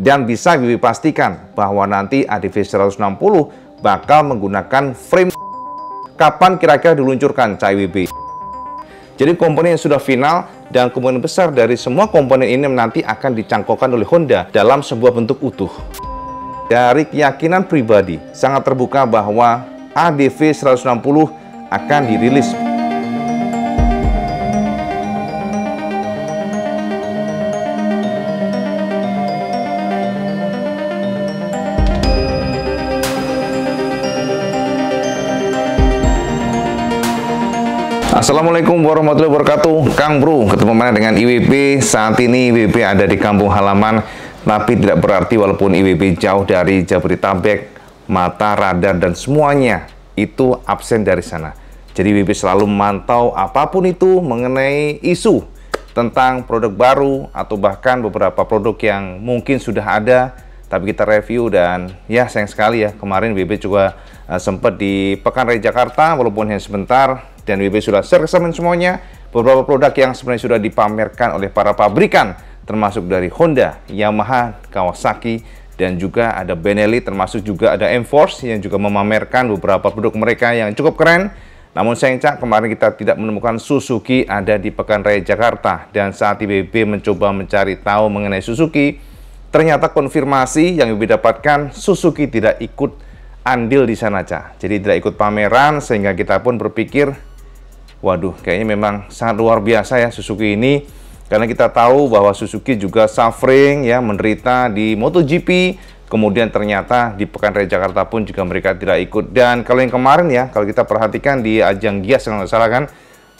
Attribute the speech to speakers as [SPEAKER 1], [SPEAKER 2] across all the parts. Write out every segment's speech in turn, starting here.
[SPEAKER 1] Dan bisa pastikan bahwa nanti ADV 160 bakal menggunakan frame kapan kira-kira diluncurkan Cai CIWB. Jadi komponen yang sudah final dan komponen besar dari semua komponen ini nanti akan dicangkokkan oleh Honda dalam sebuah bentuk utuh. Dari keyakinan pribadi, sangat terbuka bahwa ADV 160 akan dirilis Assalamualaikum warahmatullahi wabarakatuh Kang Bro, ketemu mana dengan IWP Saat ini IWP ada di kampung halaman Tapi tidak berarti walaupun IWP jauh dari Jabodetabek Mata, radar, dan semuanya Itu absen dari sana Jadi IWP selalu mantau apapun itu mengenai isu Tentang produk baru Atau bahkan beberapa produk yang mungkin sudah ada tapi kita review dan ya sayang sekali ya kemarin BB juga uh, sempat di Pekan Raya Jakarta walaupun hanya sebentar dan WB e sudah share sama semuanya beberapa produk yang sebenarnya sudah dipamerkan oleh para pabrikan termasuk dari Honda, Yamaha, Kawasaki dan juga ada Benelli termasuk juga ada Enforce yang juga memamerkan beberapa produk mereka yang cukup keren namun cak kemarin kita tidak menemukan Suzuki ada di Pekan Raya Jakarta dan saat IBB e mencoba mencari tahu mengenai Suzuki ternyata konfirmasi yang IBB e dapatkan Suzuki tidak ikut andil di sana, Ca. Jadi tidak ikut pameran sehingga kita pun berpikir Waduh, kayaknya memang sangat luar biasa ya Suzuki ini. Karena kita tahu bahwa Suzuki juga suffering ya, menderita di MotoGP. Kemudian ternyata di Pekan Raya Jakarta pun juga mereka tidak ikut. Dan kalau yang kemarin ya, kalau kita perhatikan di ajang Gias kalau nggak salah kan,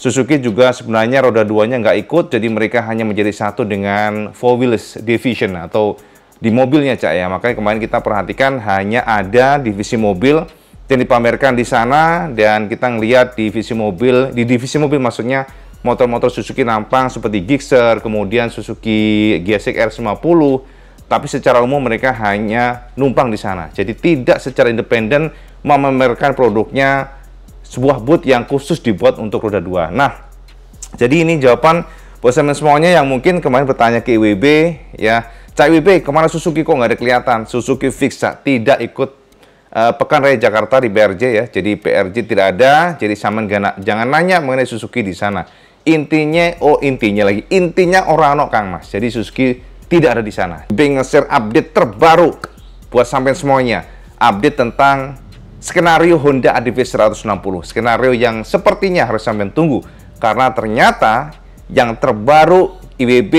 [SPEAKER 1] Suzuki juga sebenarnya roda duanya nggak ikut, jadi mereka hanya menjadi satu dengan four wheels division atau di mobilnya cak ya. Makanya kemarin kita perhatikan hanya ada divisi mobil yang dipamerkan di sana dan kita ngelihat divisi mobil di divisi mobil maksudnya motor-motor Suzuki nampang seperti Gixxer kemudian Suzuki gsx R50 tapi secara umum mereka hanya numpang di sana jadi tidak secara independen memamerkan produknya sebuah booth yang khusus dibuat untuk roda dua. nah jadi ini jawaban bosan semuanya yang mungkin kemarin bertanya ke IWB ya Cak IWB kemana Suzuki kok nggak ada kelihatan Suzuki Fixa tidak ikut Eh, Pekan Raya Jakarta di BRJ ya. Jadi PRJ tidak ada, jadi saman gana, jangan nanya mengenai Suzuki di sana. Intinya, oh intinya lagi, intinya orang no Kang Mas. Jadi Suzuki tidak ada di sana. Bing share update terbaru buat sampai semuanya. Update tentang skenario Honda ADV 160. Skenario yang sepertinya harus sampai tunggu. Karena ternyata yang terbaru IWB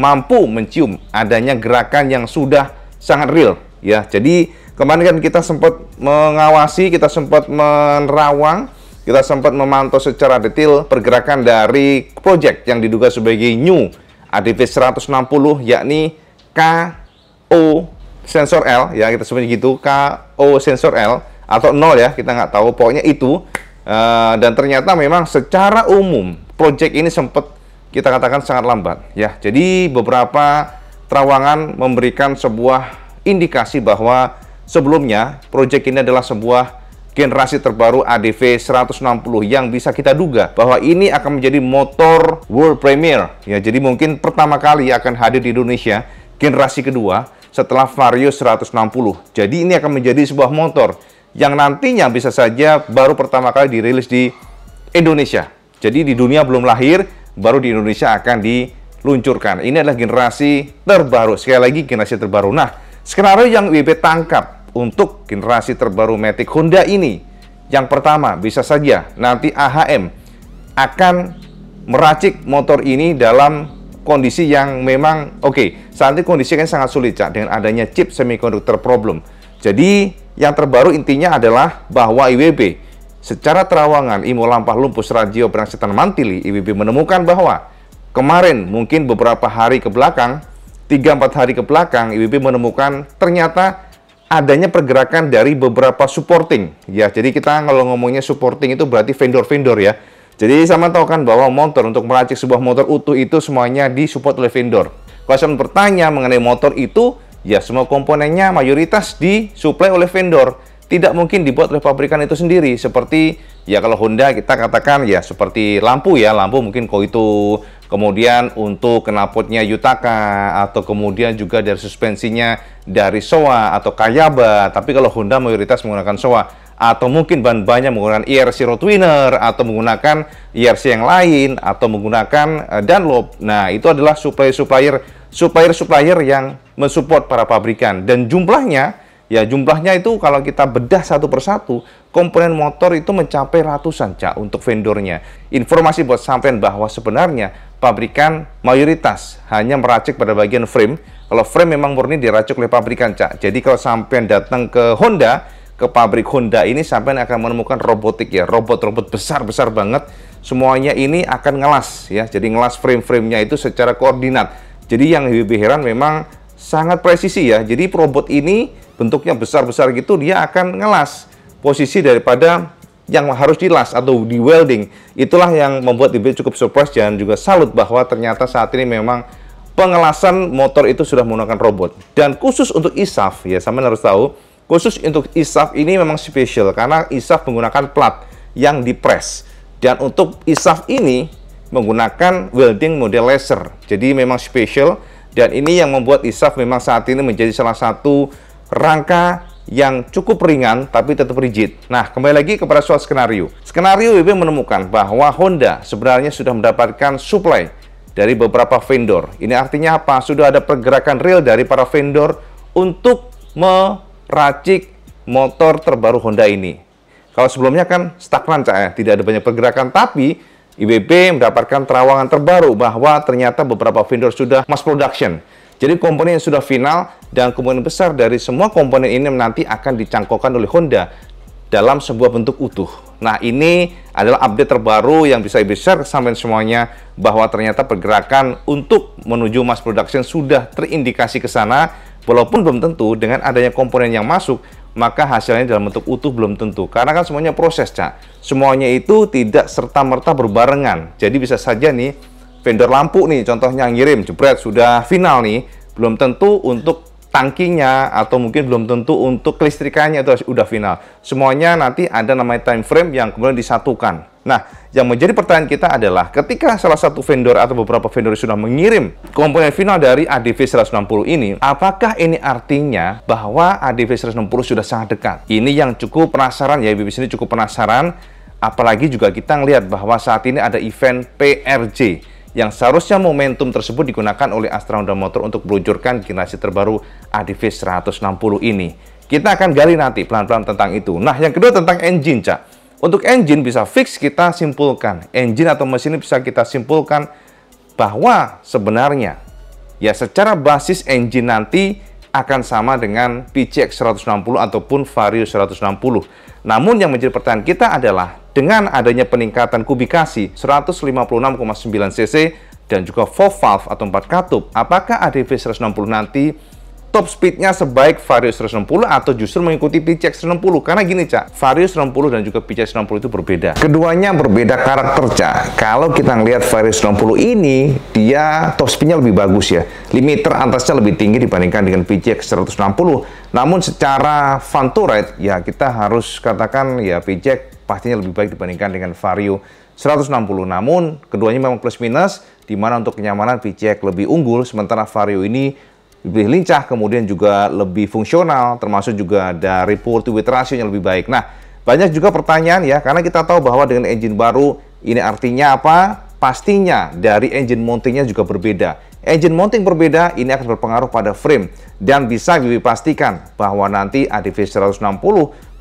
[SPEAKER 1] mampu mencium adanya gerakan yang sudah sangat real ya. Jadi Kemarin kan kita sempat mengawasi, kita sempat menerawang, kita sempat memantau secara detail pergerakan dari proyek yang diduga sebagai new ADV 160 yakni KO sensor L ya kita sebutnya gitu KO sensor L atau nol ya kita nggak tahu pokoknya itu uh, dan ternyata memang secara umum proyek ini sempat kita katakan sangat lambat ya jadi beberapa terawangan memberikan sebuah indikasi bahwa Sebelumnya, proyek ini adalah sebuah generasi terbaru ADV 160 yang bisa kita duga bahwa ini akan menjadi motor world premiere ya jadi mungkin pertama kali akan hadir di Indonesia generasi kedua setelah Vario 160 jadi ini akan menjadi sebuah motor yang nantinya bisa saja baru pertama kali dirilis di Indonesia jadi di dunia belum lahir baru di Indonesia akan diluncurkan ini adalah generasi terbaru sekali lagi generasi terbaru nah skenario yang WB tangkap untuk generasi terbaru Matic Honda ini. Yang pertama, bisa saja nanti AHM akan meracik motor ini dalam kondisi yang memang oke. Okay, saat ini kondisi kondisinya sangat sulit, Cak, dengan adanya chip semiconductor problem. Jadi, yang terbaru intinya adalah bahwa IWB secara terawangan Imo Lampah Lumpus Radio Penangsetan Mantili IWB menemukan bahwa kemarin mungkin beberapa hari ke belakang 3-4 hari ke belakang IWB menemukan ternyata adanya pergerakan dari beberapa supporting. Ya, jadi kita kalau ngomongnya supporting itu berarti vendor-vendor ya. Jadi sama tahu kan bahwa motor untuk meracik sebuah motor utuh itu semuanya disupport oleh vendor. Kalau saya bertanya mengenai motor itu, ya semua komponennya mayoritas disuplai oleh vendor. Tidak mungkin dibuat oleh pabrikan itu sendiri. Seperti ya kalau Honda kita katakan ya seperti lampu ya, lampu mungkin itu Kemudian untuk knalpotnya Yutaka atau kemudian juga dari suspensinya dari Showa atau Kayaba. Tapi kalau Honda mayoritas menggunakan Showa atau mungkin ban bannya menggunakan ERC road atau menggunakan IRC e yang lain atau menggunakan eh, Dunlop. Nah, itu adalah supplier-supplier supplier-supplier yang mensupport para pabrikan dan jumlahnya Ya jumlahnya itu kalau kita bedah satu persatu, komponen motor itu mencapai ratusan cak untuk vendornya. Informasi buat sampean bahwa sebenarnya pabrikan mayoritas hanya meracik pada bagian frame. Kalau frame memang murni diracik oleh pabrikan cak. Jadi kalau sampean datang ke Honda, ke pabrik Honda ini sampean akan menemukan robotik ya, robot-robot besar-besar banget. Semuanya ini akan ngelas ya, jadi ngelas frame-framenya itu secara koordinat. Jadi yang lebih heran memang sangat presisi ya. Jadi robot ini bentuknya besar-besar gitu dia akan ngelas posisi daripada yang harus dilas atau di welding. Itulah yang membuat Ibrit cukup surprise dan juga salut bahwa ternyata saat ini memang pengelasan motor itu sudah menggunakan robot. Dan khusus untuk ISAF ya, sama harus tahu, khusus untuk ISAF ini memang spesial karena ISAF menggunakan plat yang dipres. Dan untuk ISAF ini menggunakan welding model laser. Jadi memang spesial dan ini yang membuat ISAF memang saat ini menjadi salah satu rangka yang cukup ringan tapi tetap rigid. Nah, kembali lagi kepada soal skenario. Skenario WB menemukan bahwa Honda sebenarnya sudah mendapatkan supply dari beberapa vendor. Ini artinya apa? Sudah ada pergerakan real dari para vendor untuk meracik motor terbaru Honda ini. Kalau sebelumnya kan stagnan, ya? tidak ada banyak pergerakan, tapi IBP mendapatkan terawangan terbaru bahwa ternyata beberapa vendor sudah mass production. Jadi komponen yang sudah final dan komponen besar dari semua komponen ini nanti akan dicangkokkan oleh Honda dalam sebuah bentuk utuh. Nah ini adalah update terbaru yang bisa ibu share sampai semuanya bahwa ternyata pergerakan untuk menuju mass production sudah terindikasi ke sana walaupun belum tentu dengan adanya komponen yang masuk maka hasilnya dalam bentuk utuh belum tentu. Karena kan semuanya proses, Cak. Semuanya itu tidak serta-merta berbarengan. Jadi bisa saja nih, vendor lampu nih, contohnya ngirim, jebret, sudah final nih, belum tentu untuk tangkinya atau mungkin belum tentu untuk kelistrikannya itu sudah final. Semuanya nanti ada namanya time frame yang kemudian disatukan. Nah, yang menjadi pertanyaan kita adalah ketika salah satu vendor atau beberapa vendor sudah mengirim komponen final dari ADV 160 ini, apakah ini artinya bahwa ADV 160 sudah sangat dekat? Ini yang cukup penasaran ya, Bibi sini cukup penasaran. Apalagi juga kita melihat bahwa saat ini ada event PRJ yang seharusnya momentum tersebut digunakan oleh Astra Honda Motor untuk meluncurkan generasi terbaru ADV 160 ini. Kita akan gali nanti pelan-pelan tentang itu. Nah, yang kedua tentang engine, Cak. Untuk engine bisa fix kita simpulkan, engine atau mesin bisa kita simpulkan bahwa sebenarnya ya secara basis engine nanti akan sama dengan PCX 160 ataupun Vario 160. Namun yang menjadi pertanyaan kita adalah dengan adanya peningkatan kubikasi 156,9 cc dan juga 4 valve atau 4 katup, apakah ADV 160 nanti top speednya sebaik Vario 160 atau justru mengikuti PCX 160 karena gini Cak Vario 160 dan juga PCX 160 itu berbeda keduanya berbeda karakter Cak kalau kita ngelihat Vario 160 ini dia top speednya lebih bagus ya limiter atasnya lebih tinggi dibandingkan dengan PCX 160 namun secara fun to ya kita harus katakan ya PCX pastinya lebih baik dibandingkan dengan Vario 160 namun keduanya memang plus minus di mana untuk kenyamanan PCX lebih unggul sementara Vario ini lebih lincah, kemudian juga lebih fungsional, termasuk juga dari power to yang lebih baik. Nah, banyak juga pertanyaan ya, karena kita tahu bahwa dengan engine baru ini artinya apa? Pastinya dari engine mountingnya juga berbeda. Engine mounting berbeda, ini akan berpengaruh pada frame dan bisa dipastikan bahwa nanti ADV 160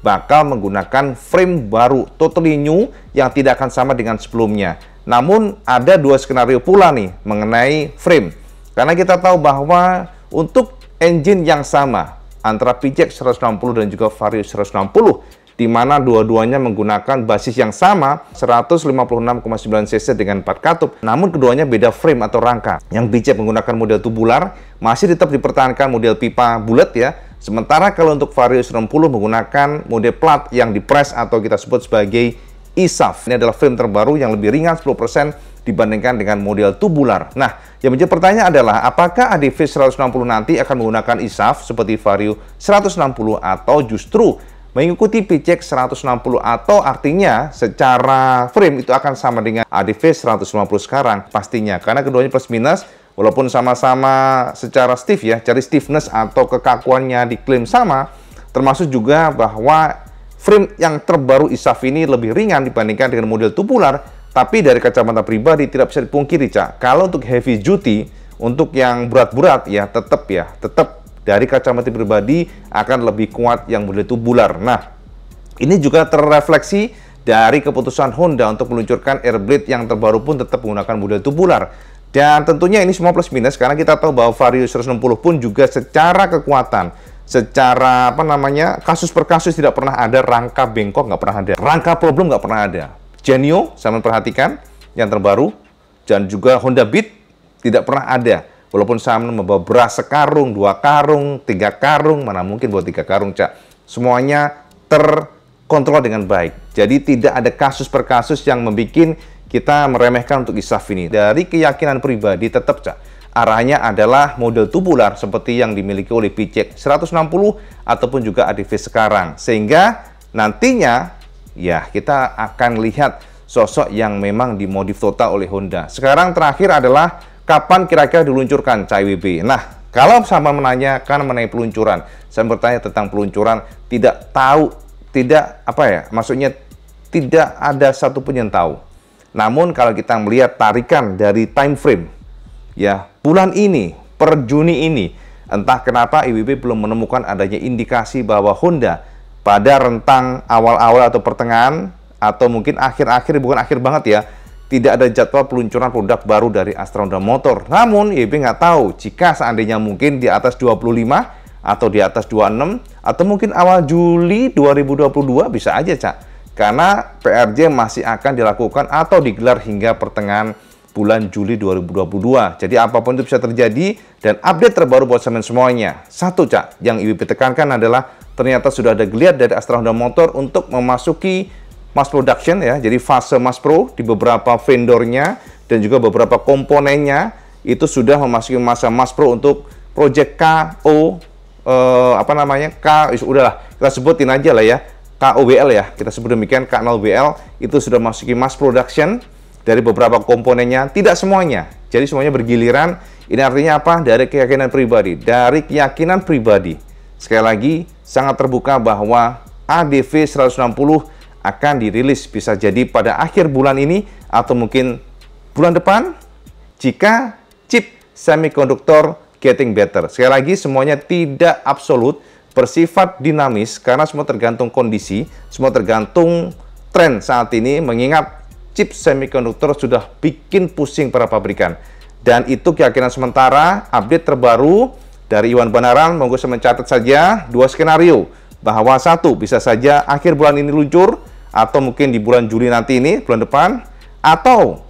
[SPEAKER 1] bakal menggunakan frame baru totally new yang tidak akan sama dengan sebelumnya. Namun ada dua skenario pula nih mengenai frame. Karena kita tahu bahwa untuk engine yang sama antara PJEK 160 dan juga Vario 160 di mana dua-duanya menggunakan basis yang sama 156,9 cc dengan 4 katup namun keduanya beda frame atau rangka yang bijak menggunakan model tubular masih tetap dipertahankan model pipa bulat ya sementara kalau untuk Vario 160 menggunakan model plat yang dipres atau kita sebut sebagai ISAF ini adalah frame terbaru yang lebih ringan 10% dibandingkan dengan model tubular. Nah, yang menjadi pertanyaan adalah apakah ADV 160 nanti akan menggunakan ISAF seperti Vario 160 atau justru mengikuti PCX 160 atau artinya secara frame itu akan sama dengan ADV 150 sekarang pastinya karena keduanya plus minus walaupun sama-sama secara stiff ya cari stiffness atau kekakuannya diklaim sama termasuk juga bahwa frame yang terbaru ISAF ini lebih ringan dibandingkan dengan model tubular tapi dari kacamata pribadi tidak bisa dipungkiri, Cak. Kalau untuk heavy duty, untuk yang berat-berat ya tetap ya, tetap dari kacamata pribadi akan lebih kuat yang model tubular. Nah, ini juga terrefleksi dari keputusan Honda untuk meluncurkan Airblade yang terbaru pun tetap menggunakan model tubular. Dan tentunya ini semua plus minus karena kita tahu bahwa Vario 160 pun juga secara kekuatan, secara apa namanya kasus per kasus tidak pernah ada rangka bengkok nggak pernah ada, rangka problem nggak pernah ada. Genio, saya memperhatikan yang terbaru, dan juga Honda Beat tidak pernah ada. Walaupun saya membawa beras sekarung, dua karung, tiga karung, mana mungkin buat tiga karung, Cak. Semuanya terkontrol dengan baik. Jadi tidak ada kasus per kasus yang membuat kita meremehkan untuk ISAF ini. Dari keyakinan pribadi tetap, Cak. Arahnya adalah model tubular seperti yang dimiliki oleh PCX 160 e ataupun juga ADV sekarang. Sehingga nantinya ya kita akan lihat sosok yang memang dimodif total oleh Honda. Sekarang terakhir adalah kapan kira-kira diluncurkan CWB. Nah, kalau sama menanyakan mengenai peluncuran, saya bertanya tentang peluncuran tidak tahu, tidak apa ya, maksudnya tidak ada satu pun yang tahu. Namun kalau kita melihat tarikan dari time frame, ya bulan ini, per Juni ini, entah kenapa IWB belum menemukan adanya indikasi bahwa Honda pada rentang awal-awal atau pertengahan atau mungkin akhir-akhir bukan akhir banget ya tidak ada jadwal peluncuran produk baru dari Astra Honda Motor. Namun, YB nggak tahu jika seandainya mungkin di atas 25 atau di atas 26 atau mungkin awal Juli 2022 bisa aja, Cak. Karena PRJ masih akan dilakukan atau digelar hingga pertengahan bulan Juli 2022. Jadi apapun itu bisa terjadi dan update terbaru buat semen semuanya. Satu, Cak, yang YB tekankan adalah ternyata sudah ada geliat dari Astra Honda Motor untuk memasuki mass production ya, jadi fase mass pro di beberapa vendornya dan juga beberapa komponennya itu sudah memasuki masa mass pro untuk project KO eh, apa namanya K udahlah kita sebutin aja lah ya KOBL ya kita sebut demikian K0BL itu sudah memasuki mass production dari beberapa komponennya tidak semuanya jadi semuanya bergiliran ini artinya apa dari keyakinan pribadi dari keyakinan pribadi Sekali lagi, sangat terbuka bahwa ADV 160 akan dirilis bisa jadi pada akhir bulan ini atau mungkin bulan depan jika chip semikonduktor getting better. Sekali lagi semuanya tidak absolut, bersifat dinamis karena semua tergantung kondisi, semua tergantung tren saat ini mengingat chip semikonduktor sudah bikin pusing para pabrikan. Dan itu keyakinan sementara, update terbaru dari Iwan Banaran, monggo saya mencatat saja dua skenario bahwa satu bisa saja akhir bulan ini luncur atau mungkin di bulan Juli nanti ini bulan depan atau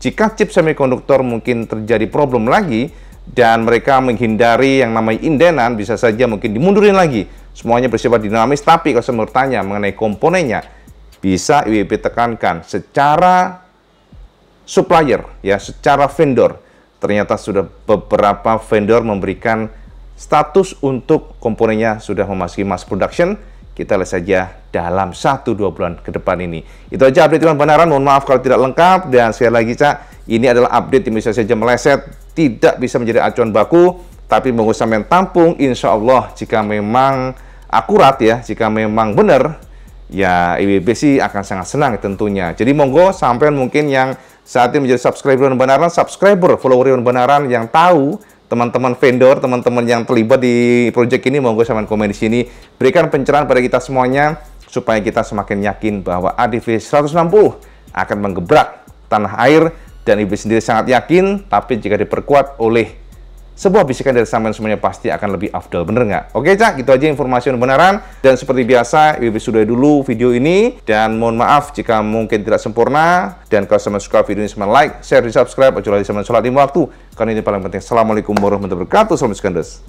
[SPEAKER 1] jika chip semikonduktor mungkin terjadi problem lagi dan mereka menghindari yang namanya indenan bisa saja mungkin dimundurin lagi semuanya bersifat dinamis tapi kalau saya bertanya mengenai komponennya bisa IWP tekankan secara supplier ya secara vendor ternyata sudah beberapa vendor memberikan status untuk komponennya sudah memasuki mass production. Kita lihat saja dalam 1-2 bulan ke depan ini. Itu aja update Iwan Banaran, mohon maaf kalau tidak lengkap. Dan sekali lagi, Cak, ini adalah update yang bisa saja meleset, tidak bisa menjadi acuan baku, tapi mengusah tampung, insya Allah jika memang akurat ya, jika memang benar, ya IBB sih akan sangat senang tentunya. Jadi monggo sampai mungkin yang saat ini menjadi subscriber Iwan Banaran, subscriber, follower Iwan Banaran yang tahu teman-teman vendor, teman-teman yang terlibat di project ini, monggo sama komen di sini. Berikan pencerahan pada kita semuanya, supaya kita semakin yakin bahwa ADV 160 akan menggebrak tanah air, dan Iblis sendiri sangat yakin, tapi jika diperkuat oleh sebuah bisikan dari sampean semuanya pasti akan lebih afdal, bener nggak? Oke Cak, gitu aja informasi yang benaran. Dan seperti biasa, Ibu sudah dulu video ini. Dan mohon maaf jika mungkin tidak sempurna. Dan kalau sama suka video ini, sama like, share, di subscribe. Ojo di sama sholat lima waktu. Karena ini paling penting. Assalamualaikum warahmatullahi wabarakatuh. Salam sekandes.